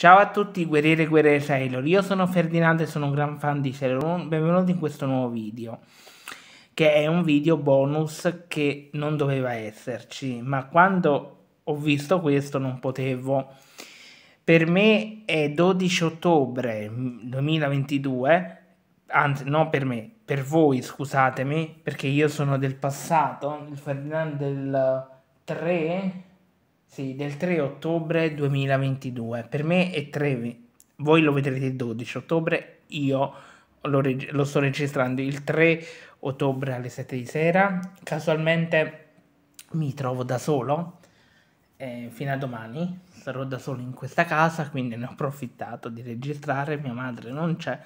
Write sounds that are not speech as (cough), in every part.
Ciao a tutti guerrieri e guerriere Sailor, io sono Ferdinando e sono un gran fan di Sailor Moon, benvenuti in questo nuovo video che è un video bonus che non doveva esserci ma quando ho visto questo non potevo per me è 12 ottobre 2022 mm, anzi no per me, per voi scusatemi perché io sono del passato, il Ferdinando del 3 sì, del 3 ottobre 2022. Per me è 3, voi lo vedrete il 12 ottobre, io lo, lo sto registrando il 3 ottobre alle 7 di sera. Casualmente mi trovo da solo eh, fino a domani. Sarò da solo in questa casa, quindi ne ho approfittato di registrare. Mia madre non c'è,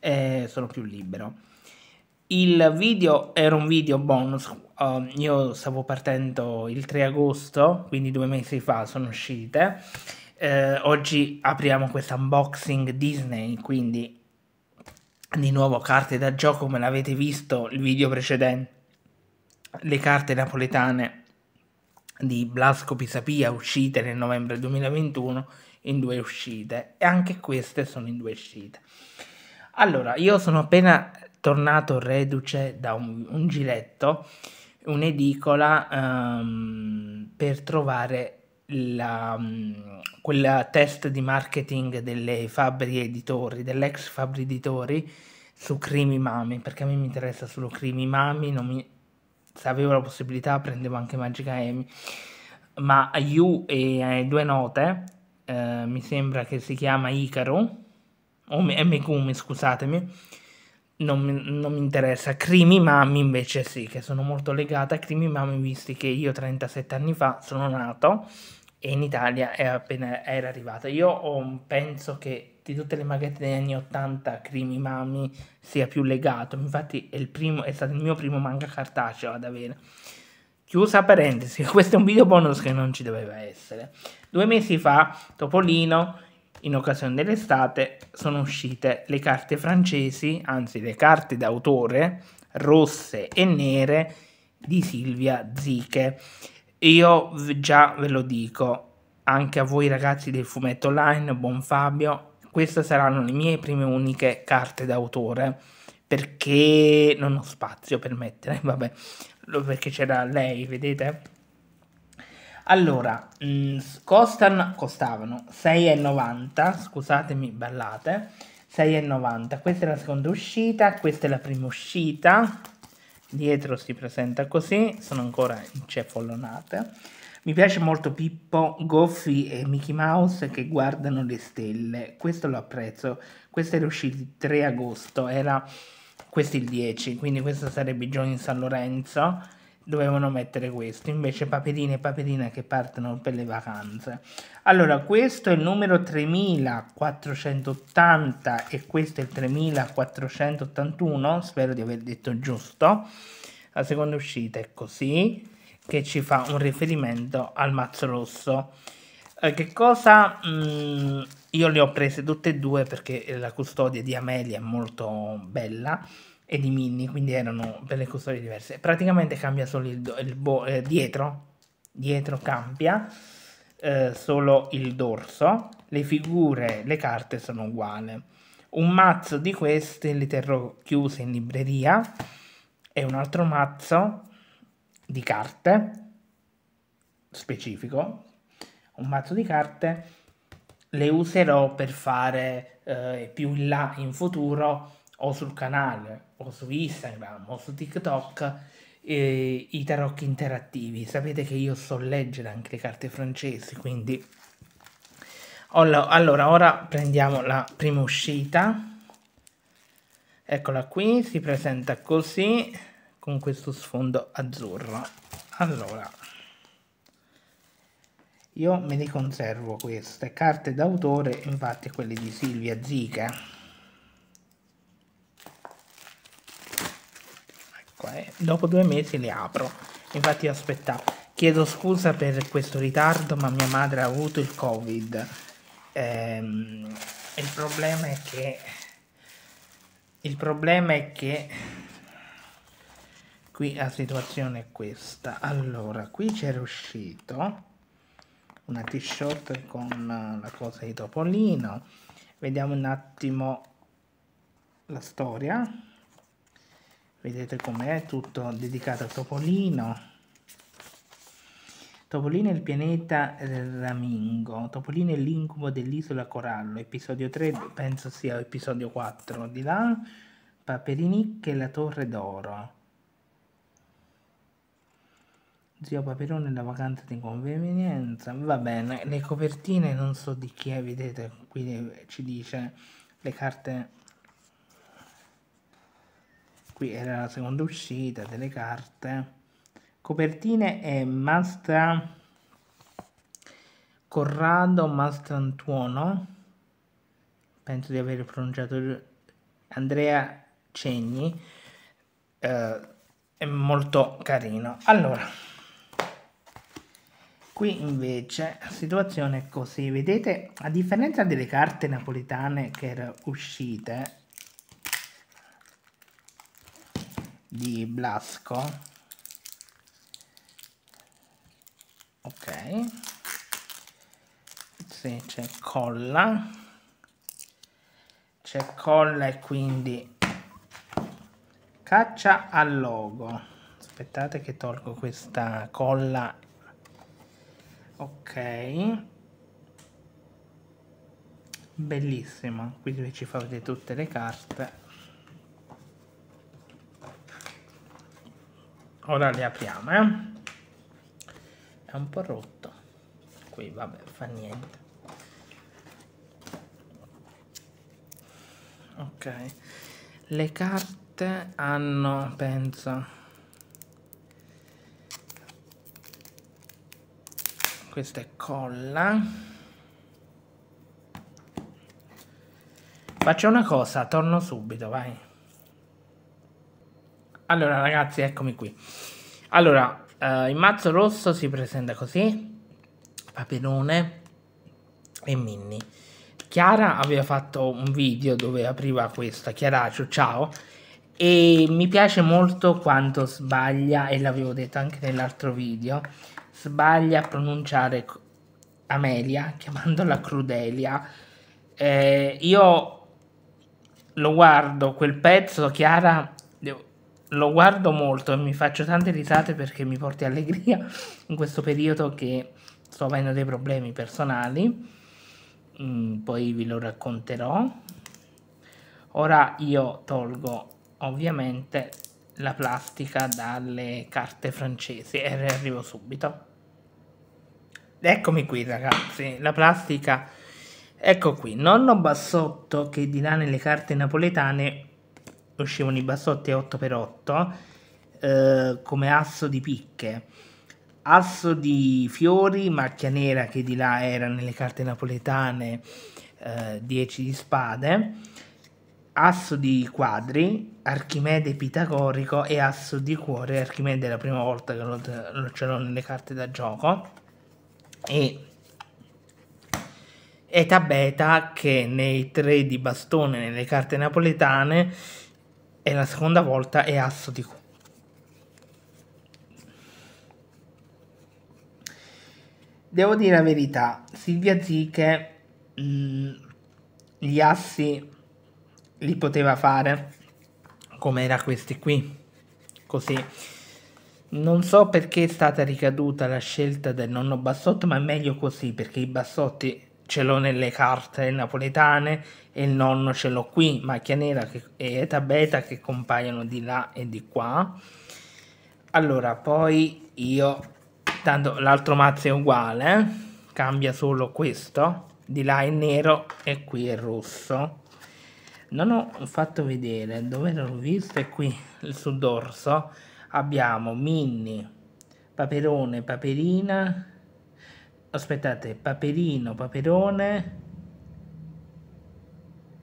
eh, sono più libero il video era un video bonus. Um, io stavo partendo il 3 agosto, quindi due mesi fa sono uscite. Eh, oggi apriamo questo unboxing Disney, quindi di nuovo carte da gioco, come l'avete visto il video precedente. Le carte napoletane di Blasco Pisapia uscite nel novembre 2021 in due uscite e anche queste sono in due uscite. Allora, io sono appena tornato reduce da un, un giletto, un'edicola um, per trovare la, um, mm, quel test di marketing delle fabbri Editori, dell'ex fabbri Editori su Crimi Mami, perché a me mi interessa solo Crimi Mami, mi... se avevo la possibilità prendevo anche Magica Emi, ma You e eh, Due Note, eh, mi sembra che si chiama Icaro, o oh, MQ, scusatemi, non mi, non mi, interessa. Crimi Mami invece sì, che sono molto legata a Crimi Mami, visti che io 37 anni fa sono nato e in Italia è appena era arrivata. Io ho, penso che di tutte le maghette degli anni 80 Crimi Mami sia più legato, infatti è, primo, è stato il mio primo manga cartaceo ad avere. Chiusa parentesi, (laughs) questo è un video bonus che non ci doveva essere. Due mesi fa Topolino in occasione dell'estate sono uscite le carte francesi, anzi le carte d'autore rosse e nere di Silvia Ziche. Io già ve lo dico, anche a voi ragazzi del fumetto online, buon Fabio, queste saranno le mie prime uniche carte d'autore perché non ho spazio per mettere, (laughs) vabbè, perché c'era lei, vedete? Allora, mh, mm, costano, costavano 6,90, scusatemi, ballate, 6,90. Questa è la seconda uscita, questa è la prima uscita. Dietro si presenta così, sono ancora incefollonate. Mi piace molto Pippo, Goffy e Mickey Mouse che guardano le stelle. Questo lo apprezzo. Questo era uscito il 3 agosto, era questo il 10, quindi questo sarebbe Johnny San Lorenzo dovevano mettere questo, invece paperine e paperine che partono per le vacanze. Allora, questo è il numero 3480 e questo è il 3481, spero di aver detto giusto. La seconda uscita è così, che ci fa un riferimento al mazzo rosso. Eh, che cosa... Mm, io le ho prese tutte e due perché la custodia di Amelia è molto bella e di Minnie, quindi erano per le custorie diverse. Praticamente cambia solo il, il bo, eh, dietro, dietro cambia eh, solo il dorso, le figure, le carte sono uguali. Un mazzo di queste li terrò chiuse in libreria e un altro mazzo di carte specifico, un mazzo di carte le userò per fare eh, più in là in futuro o sul canale o su Instagram o su TikTok eh, i tarocchi interattivi. Sapete che io so leggere anche le carte francesi, quindi... Allora, allora ora prendiamo la prima uscita. Eccola qui, si presenta così, con questo sfondo azzurro. Allora, io me ne conservo queste carte d'autore, infatti quelle di Silvia Zica qua, eh. dopo due mesi le apro. Infatti aspettavo. Chiedo scusa per questo ritardo, ma mia madre ha avuto il covid. Ehm, il problema è che... Il problema è che... Qui la situazione è questa. Allora, qui c'era uscito una t-shirt con la cosa di Topolino. Vediamo un attimo la storia vedete com'è tutto dedicato a Topolino Topolino è il pianeta Ramingo Topolino è l'incubo dell'isola Corallo episodio 3 penso sia episodio 4 di là Paperinic e la torre d'oro Zio Paperone la vacanza di convenienza. Va bene, le copertine non so di chi è, vedete, qui ci dice le carte qui era la seconda uscita delle carte copertine è Mastra Corrado Mastrantuono penso di aver pronunciato Andrea Cegni eh, è molto carino allora qui invece la situazione è così vedete a differenza delle carte napoletane che erano uscite di Blasco ok sì, c'è colla c'è colla e quindi caccia al logo aspettate che tolgo questa colla ok bellissimo qui ci fate tutte le carte ora le apriamo eh? è un po' rotto qui vabbè fa niente ok le carte hanno penso questa è colla faccio una cosa torno subito vai allora ragazzi, eccomi qui. Allora, eh, il mazzo rosso si presenta così. Paperone e Minnie. Chiara aveva fatto un video dove apriva questa, Chiaraccio, ciao. E mi piace molto quanto sbaglia, e l'avevo detto anche nell'altro video, sbaglia a pronunciare Amelia, chiamandola Crudelia. Eh, io lo guardo quel pezzo, Chiara, lo guardo molto e mi faccio tante risate perché mi porti allegria (laughs) in questo periodo che sto avendo dei problemi personali. Mm, poi ve lo racconterò. Ora io tolgo ovviamente la plastica dalle carte francesi e arrivo subito. Eccomi qui ragazzi, la plastica, ecco qui, nonno Bassotto che dirà nelle carte napoletane uscivano i bassotti 8x8 eh, come asso di picche, asso di fiori, macchia nera che di là era nelle carte napoletane, eh, 10 di spade, asso di quadri, Archimede pitagorico e asso di cuore, Archimede è la prima volta che lo, lo ce l'ho nelle carte da gioco, e eta beta che nei tre di bastone nelle carte napoletane e la seconda volta è asso di cuore. Devo dire la verità, Silvia Ziche mh, mm, gli assi li poteva fare come era questi qui, così. Non so perché è stata ricaduta la scelta del nonno Bassotto, ma è meglio così perché i Bassotti ce l'ho nelle carte napoletane e il nonno ce l'ho qui, macchia nera e eta beta che compaiono di là e di qua. Allora, poi io, tanto l'altro mazzo è uguale, eh. cambia solo questo, di là è nero e qui è rosso. Non ho fatto vedere dove l'ho visto, è qui sul dorso. Abbiamo mini, Paperone, Paperina, aspettate, Paperino, Paperone,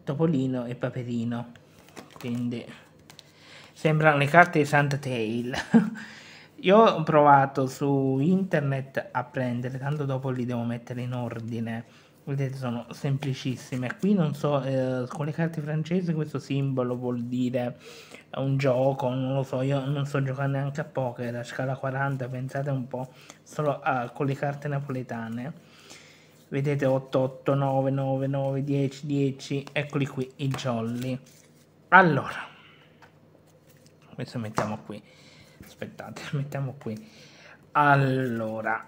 Topolino e Paperino. Quindi sembrano le carte di Santa Tail. (laughs) Io ho provato su internet a prendere, tanto dopo li devo mettere in ordine vedete sono semplicissime qui non so eh, con le carte francesi questo simbolo vuol dire un gioco non lo so io non so giocare neanche a poker a scala 40 pensate un po' solo a, ah, con le carte napoletane vedete 8 8 9 9 9 10 10 eccoli qui i jolly allora questo mettiamo qui aspettate (laughs) mettiamo qui allora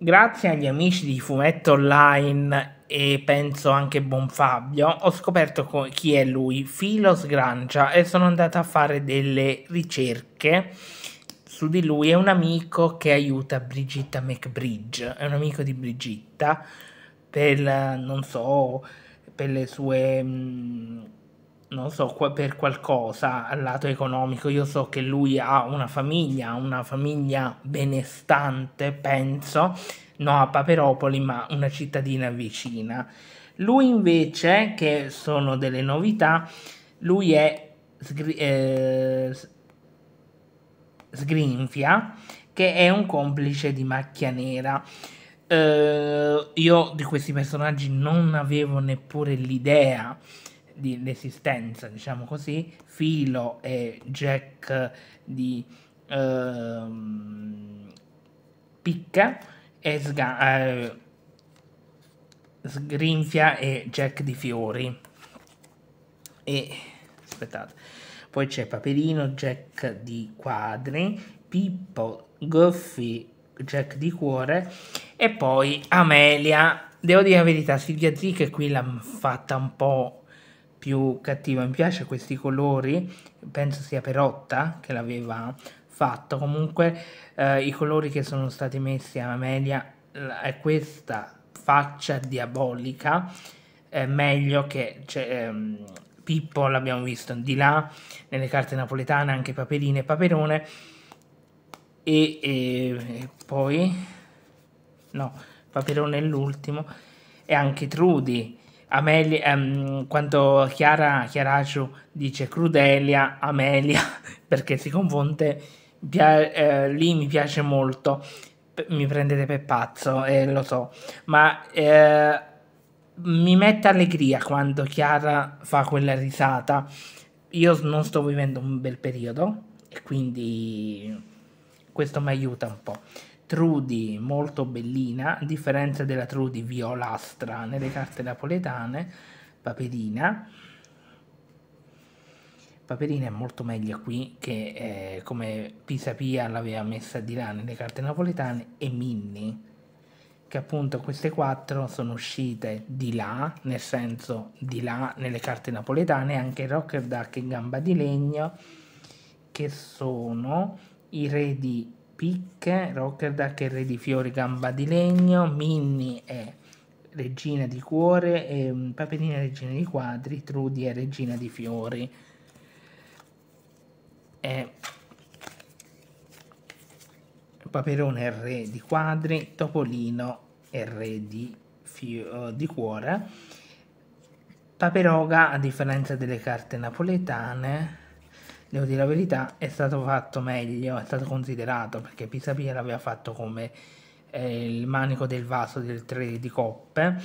Grazie agli amici di Fumetto Online e penso anche Bonfabio, ho scoperto chi è lui, Filo Sgrancia, e sono andata a fare delle ricerche su di lui. È un amico che aiuta Brigitta McBridge, è un amico di Brigitta per, non so, per le sue... Mh, mm, non so, per qualcosa al lato economico. Io so che lui ha una famiglia, una famiglia benestante, penso, no a Paperopoli, ma una cittadina vicina. Lui invece, che sono delle novità, lui è eh, Sgrinfia, che è un complice di macchia nera. Eh, io di questi personaggi non avevo neppure l'idea di resistenza, diciamo così, Filo e Jack di ehm, Picca e sga- eh, Sgrinfia e Jack di Fiori. E aspettate, poi c'è Paperino, Jack di Quadri, Pippo, Goffy, Jack di Cuore e poi Amelia devo dire la verità, Silvia Zic qui l'ha fatta un po' più cattiva. Mi piace questi colori, penso sia Perotta che l'aveva fatto. Comunque eh, i colori che sono stati messi a media è questa faccia diabolica, è meglio che cioè, ehm, Pippo l'abbiamo visto di là, nelle carte napoletane anche Paperine e Paperone, e, e, e poi, no, Paperone è l'ultimo, e anche Trudy Amelia, um, ehm, quando Chiara Chiaraciu dice Crudelia, Amelia, (laughs) perché si confonde, pia- eh, lì mi piace molto, P- mi prendete per pazzo, eh, lo so, ma eh, mi mette allegria quando Chiara fa quella risata. Io non sto vivendo un bel periodo e quindi questo mi aiuta un po'. Trudy molto bellina, a differenza della Trudy violastra nelle carte napoletane, Paperina. Paperina è molto meglio qui che eh, come Pisapia l'aveva messa di là nelle carte napoletane e Minnie che appunto queste quattro sono uscite di là, nel senso di là nelle carte napoletane, anche Rocker Duck e Gamba di Legno, che sono i re di Picche, Rockerdack e Re di Fiori, Gamba di Legno, Minnie e Regina di Cuore, e mm, Paperina e Regina di Quadri, Trudy e Regina di Fiori. E Paperone e Re di Quadri, Topolino e Re di, eh, di Cuore. Paperoga, a differenza delle carte napoletane, devo dire la verità, è stato fatto meglio, è stato considerato perché Pisapia l'aveva fatto come eh, il manico del vaso del 3 di coppe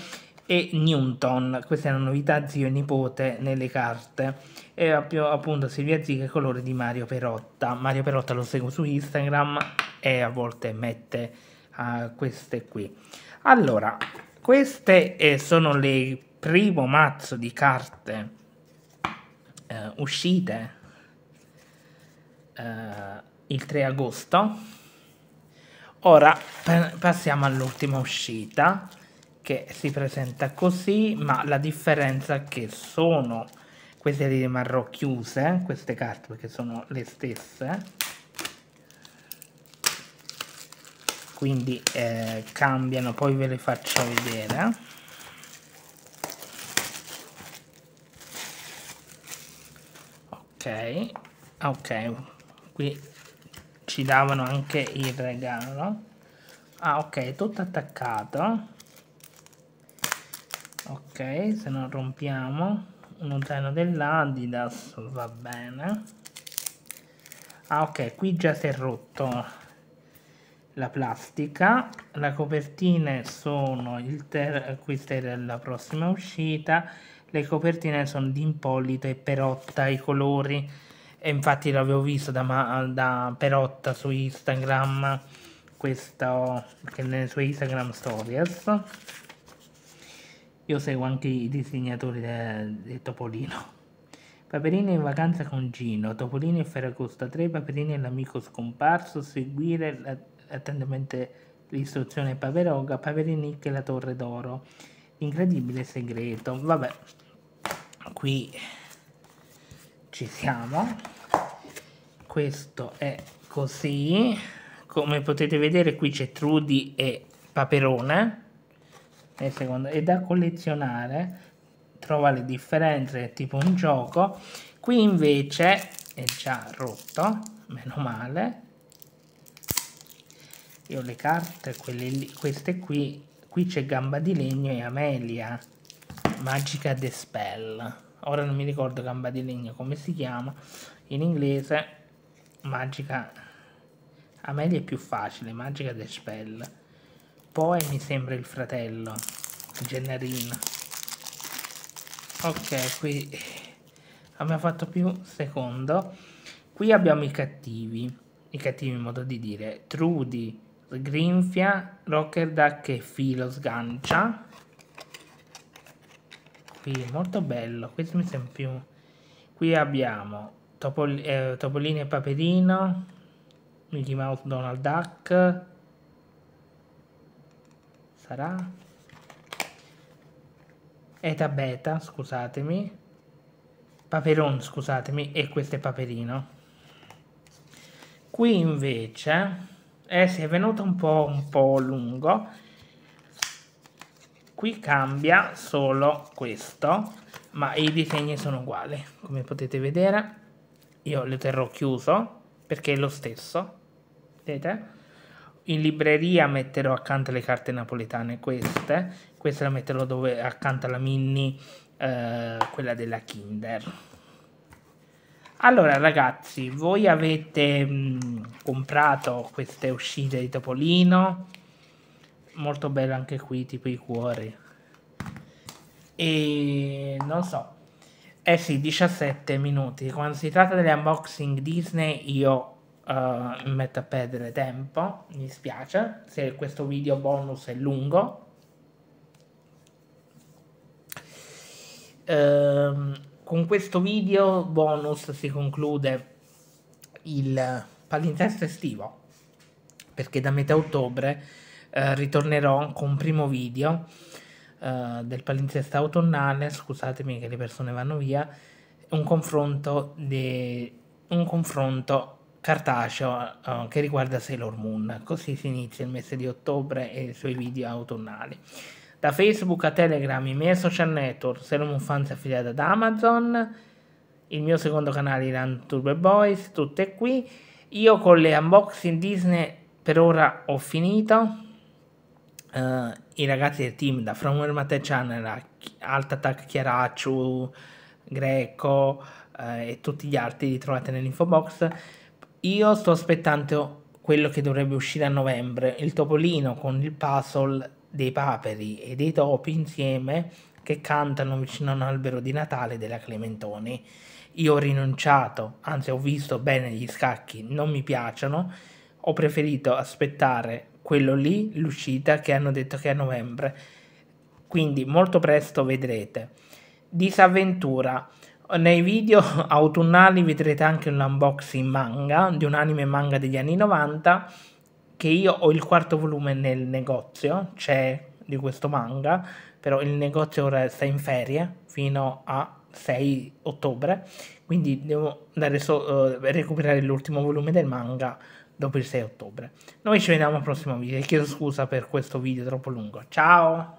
e Newton, questa è una novità zio e nipote nelle carte e appunto Silvia Ziga è colore di Mario Perotta Mario Perotta lo seguo su Instagram e a volte mette uh, queste qui allora queste eh, sono le primo mazzo di carte eh, uscite eh, il 3 agosto. Ora passiamo all'ultima uscita che si presenta così, ma la differenza è che sono queste le rimarrò chiuse, queste carte perché sono le stesse. Quindi eh, cambiano, poi ve le faccio vedere. Ok, ok, qui ci davano anche il regalo ah ok tutto attaccato ok se non rompiamo un utero dell'adidas va bene ah ok qui già si è rotto la plastica la copertina sono il ter questa è la prossima uscita le copertine sono di impollito e perotta i colori e infatti l'avevo visto da, da Perotta su Instagram questo nelle sue Instagram stories io seguo anche i disegnatori di Topolino Paperini in vacanza con Gino Topolini e Ferragosta 3 Paperini e l'amico scomparso seguire attentamente l'istruzione Paveroga Paperini che la torre d'oro incredibile segreto vabbè qui ci siamo questo è così come potete vedere qui c'è Trudy e Paperone e, secondo, è da collezionare trova le differenze è tipo un gioco qui invece è già rotto meno male io le carte quelle lì, queste qui qui c'è Gamba di Legno e Amelia Magica de Spell ora non mi ricordo gamba di legno come si chiama in inglese magica Amelia è più facile magica the spell poi mi sembra il fratello Gennarina ok qui abbiamo fatto più secondo qui abbiamo i cattivi i cattivi in modo di dire Trudy Grinfia Rockerduck e Filo sgancia qui, molto bello, questo mi sembra più... Qui abbiamo Topol eh, Topolino e Paperino, Mickey Mouse Donald Duck, sarà... Eta Beta, scusatemi, Paperon, scusatemi, e questo è Paperino. Qui invece, eh, si è venuto un po', un po' lungo, qui cambia solo questo ma i disegni sono uguali come potete vedere io lo terrò chiuso perché è lo stesso vedete in libreria metterò accanto le carte napoletane queste questa la metterò dove, accanto alla mini eh, quella della kinder allora ragazzi voi avete mh, mm, comprato queste uscite di topolino molto bella anche qui, tipo i cuori. E non so. Eh sì, 17 minuti. Quando si tratta delle unboxing Disney io uh, metto a perdere tempo, mi spiace, se questo video bonus è lungo. Uh, con questo video bonus si conclude il palinsesto estivo perché da metà ottobre eh, ritornerò con un primo video eh, del palinsesto autunnale, scusatemi che le persone vanno via, un confronto, de, un confronto cartaceo eh, che riguarda Sailor Moon, così si inizia il mese di ottobre e i suoi video autunnali. Da Facebook a Telegram, i miei social network, Sailor Moon Fans è affiliata ad Amazon, il mio secondo canale Iran Turbo Boys, tutto è qui. Io con le unboxing Disney per ora ho finito uh, i ragazzi del team da From Where Channel, Alt Attack Chiaracciu, Greco uh, e tutti gli altri li trovate nell'info box. Io sto aspettando quello che dovrebbe uscire a novembre, il topolino con il puzzle dei paperi e dei topi insieme che cantano vicino a un albero di Natale della Clementoni. Io ho rinunciato, anzi ho visto bene gli scacchi, non mi piacciono, ho preferito aspettare quello lì, l'uscita che hanno detto che è a novembre. Quindi molto presto vedrete. Disavventura. Nei video (laughs) autunnali vedrete anche un unboxing manga di un anime manga degli anni 90 che io ho il quarto volume nel negozio, c'è di questo manga, però il negozio ora sta in ferie fino a 6 ottobre, quindi devo andare so- eh, recuperare l'ultimo volume del manga dopo il 6 ottobre. Noi ci vediamo al prossimo video e chiedo scusa per questo video troppo lungo. Ciao!